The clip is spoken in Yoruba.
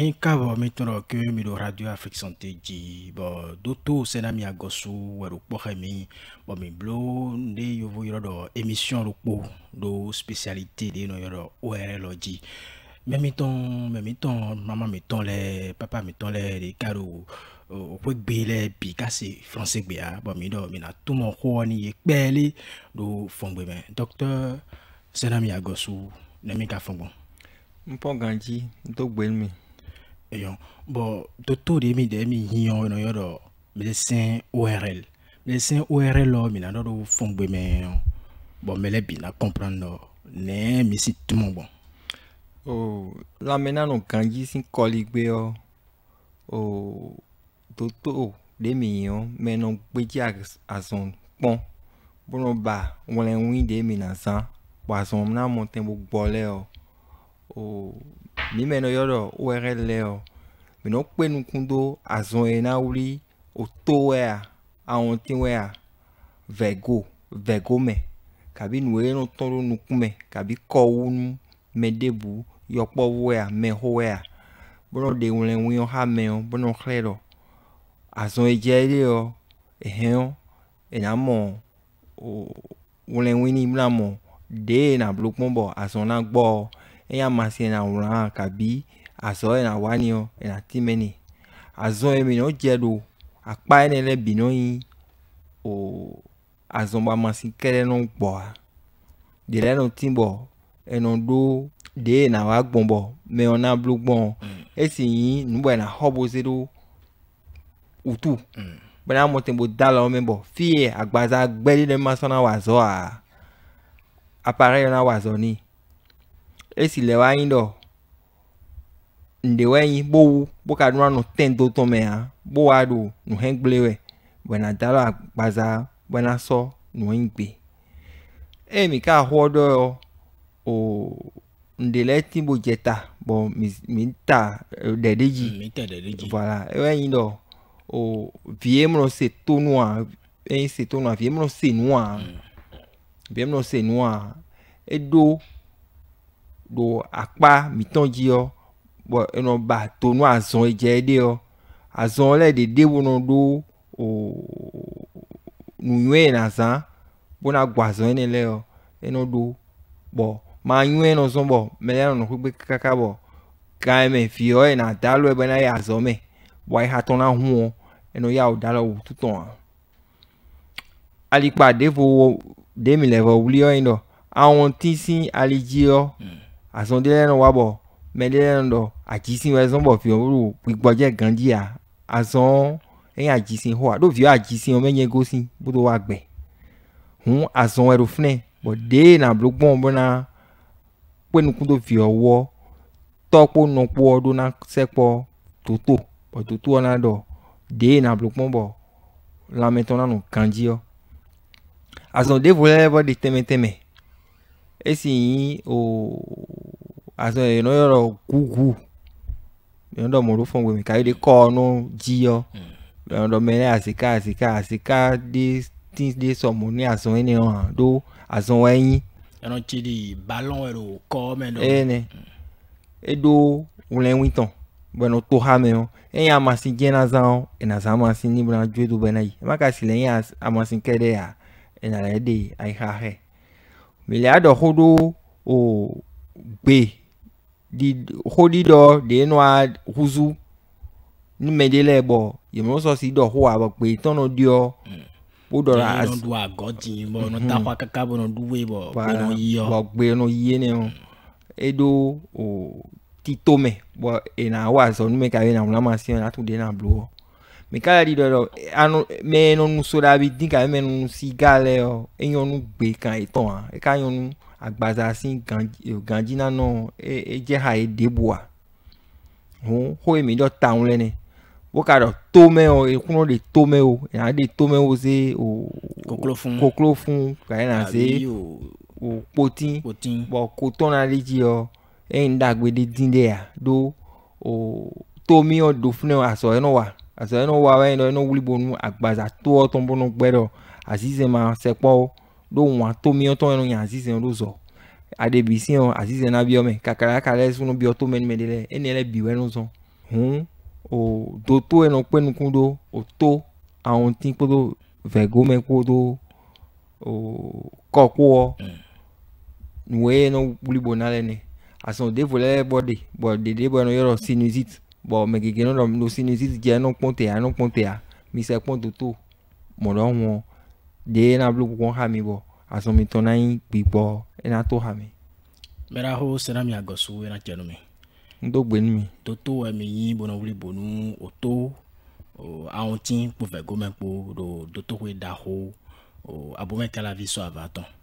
mi kavɔ mi tɔrɔ ke mi do radio afrique santé dzi bɔn do to sena mi agɔsu wɛrɛ kpɔ xe mi bɔn mi blo ne yevu yɔrɔ dɔ émission ɖo kpo do spécialité de nɔ yɔrɔ o yɛrɛ lɔ dzi mɛmitɔn mɛmitɔn mama mitɔn lɛ papa mitɔn lɛ ɖeka ɖo woƒe gbe lɛ bi kase francais gbea bɔn mi dɔ mina tomɔ xɔ ni ye kpɛɛli ɖo fɔngbe mɛ dɔkitɛr senami agɔsu ne mi ka fɔngbɔn. n pɔn gan dzi n to gbe mi eyon bɔn toto de mi de mi yiyan ɔnɔ yɔ dɔ mele sɛn orl mele sɛn orl lɔ mina dɔ do fɔngbe mɛ yɔ bɔn mele bina comprendre dɔ nɛ misi tumu bɔn. o lamɛnanu ganji si kɔligbe yɔ o toto de mi yɔ mɛnɔ gbedzi azɔn kpɔn bɔnɔ ba ŋlɛnwi de mi na zan wa azɔn na mɔtɛn bo gbɔ lɛ yɔ o mi mɛnɔ yɔ dɔ orl lɛ yɔ mino kpe nukun do azɔe na wuli o to wɛa awɔnti wɛa vɛgo vɛgo mɛ kabi nu ye no tɔ ɖo nuku mɛ kabi kɔwu nu mɛ debu yɔkpɔwu wɛa mɛho wɛa bɔnɔ ɖe ŋlɛ ŋu yɔ hã mɛ yɔ bɔnɔ xlɛ ɖɔ azɔe dze ɖe yɔ ehɛ yɔ ena mɔ o ŋlɛ ŋu ni mla mɔ ɖe na blo kpɔm bɔ azɔ na gbɔ eya ma si na wlã kabi azɔ yina wani yɔ yina ti mɛ nɛ azɔ yɛ mi nɔ dze do akpa yɛ nɛ lɛ bi nɔ yi o azɔ ba ma si kɛ lɛ nɔ gbɔa de lɛ nɔ ti bɔ ɛnɔ do de yina wa gbɔn bɔ mɛ yɔ na blo gbɔn mm. esi yi nubɔ yina xɔ bo se do utu mm. bena mɔtɛn bo da la wo mɛ bɔ fiye agbaza gbɛli lɛ ma sɔn na wa zɔa appareil yɔ na wa zɔ ni esi lɛ wa yin dɔ ndewa yi bo wu bo ka nua nu tɛn do tɔn mɛa bo wa do nu hɛn gble wɛ bɔna da la gbaza bɔna sɔ nu hɛn gbe eye mi ka xɔ dɔ yɔ o nde lɛ ti bo dze ta bɔn mi mi ta e, ɖe dzi mm, mi ta ɖe dzi voilà ewɔ yin dɔ o vie mlɔ se to nua eyin se to nua vie mlɔ se nua mm. vie mlɔ se nua eɖo do akpa mitɔn dzi yɔ bɔ enɔ ba to e nu azɔ dze ɖe yɔ azɔ lɛ ɖeɖe wonɔ ɖo o nuyɔe nazã bona gbɔ azɔ ene lɛ yɔ enɔ do bɔ ma nyɔe nɔ zɔn bɔ mɛlɛ nɔ kpekpe kaka bɔ kae mɛ fi yɔ ena da lɔ e bena ye azɔ mɛ bɔ ayi hatɔ na hu wɔ enɔ ya o da lɔ wò tutɔn alikpa ɖevo wɔ ɖemi lɛ vɔ wuli yɔ yin dɔ awɔn ti si alidzi yɔ hmm. azɔ de lɛ nɔ wa bɔ mɛlɛ lɔ adzisi wɛ zɔn bɔ fiɔ wolo gbɔdze gandzi a azɔn eya adzisi xɔ aɖo viɔ adzisi wɔn menye gosi bodo wa gbɛ ŋu azɔn wɛ ɖo fnɛ bɔ de na blo gbɔn bena kpe nukudo viɔ wɔ tɔkpo nɔkpoɔ ɖo na sɛkpɔ toto bɔ toto wɔna dɔ de na blo gbɔn bɔ lãmetɔ nanu gandzi yɔ azɔn devo lɛ bɔ de tɛmɛtɛmɛ aso you no yɔrɔ gugu you no dɔ mɔdo fɔn gbemi kayi de kɔ no dziyɔ you no dɔ mɛ ne asika asika asika de ti de sɔmu ne azɔn yi ne hã do azɔn wa yin. ɛnɔ tsi di balɔn ɛrɛ o kɔ mɛ dɔ. ee ne edo wlɛnwi tɔn bɛnɛ to ha mɛ o eyin amasi jɛ na zan o ena zan amasi ni bena dzo do bena yi ema ka si le eyin amasi kɛ de ya ena le de ayi ha hɛ mele o gbe di hoɖi ɖɔ ɖe nɔa huzu nume de le bɔ yemesɔsi dɔ ho abɔ kpe tɔnɔ diɔ woɖɔ la asi. ɖu agɔdzi bɔ nɔ taƒa mhm. kaka bɔ nɔ duwe bɔ nɔ yiyɔ. bɔ gbe nɔ yie ne o eɖo o tito me bɔ ena wa zɔ nume ka yina wula ma si na tu de na blu wɔ mekalaliɖɔɖɔ anu mɛ nyɔnuso la bi di ka mɛ nyɔnu si ga lɛ ɔ enyɔnu gbe kan etɔn a eka nyɔnu agbaza si gandzi nanɔ e, edze ha ede boa ho ho emi dɔ ta ŋu lɛ nɛ woka dɔ tome o ekunɔ de tome o yàrá de tome o se o koklo fún kàyẹ́nà se o kpoti bɔn kotɔna de dzi ɔ eyin dagbe de din de ya do o tomi ɔ do fún ne o asɔ yẹn nɔ wa azɔ eno wawo eno eno wlibo nu agbazatoɔ tɔn bo no gbɛ ɖɔ azize ma sekpɔwo ɖo ŋua to miɔtɔ eno nya azize ɖo zɔ aɖebi si o azize na biɔ me kakra aka lɛ sunu biɔ to me nume de lɛ ene lɛ biwɛ no zɔ hun o do to eno kpe nuku do o to awon ti vɛgo me kpodo o kɔkuɔ nuwe eno wlibo na lɛ ne asɔn devo lɛ bɔde de bɔ eno yɔrɔ sinusite bɔ mɛ gege no lɔ lusi ni titi dze no kpɔn tea no kpɔn tea mi se kpɔn toto mɔ ɖɔ ŋɔ de ena blo kpɔn ha mi bɔ azɔmitɔ na anyi gbi gbɔ ena to ha mi. mɛra ho sena mi agɔsu ena tse nu mi. n do gbe nu mi. toto ɛmi yi bona wuli bonu o to o awon ti kpo vɛ gome kpo do dotokoe da ho o abomekalavi sɔ ava tɔn.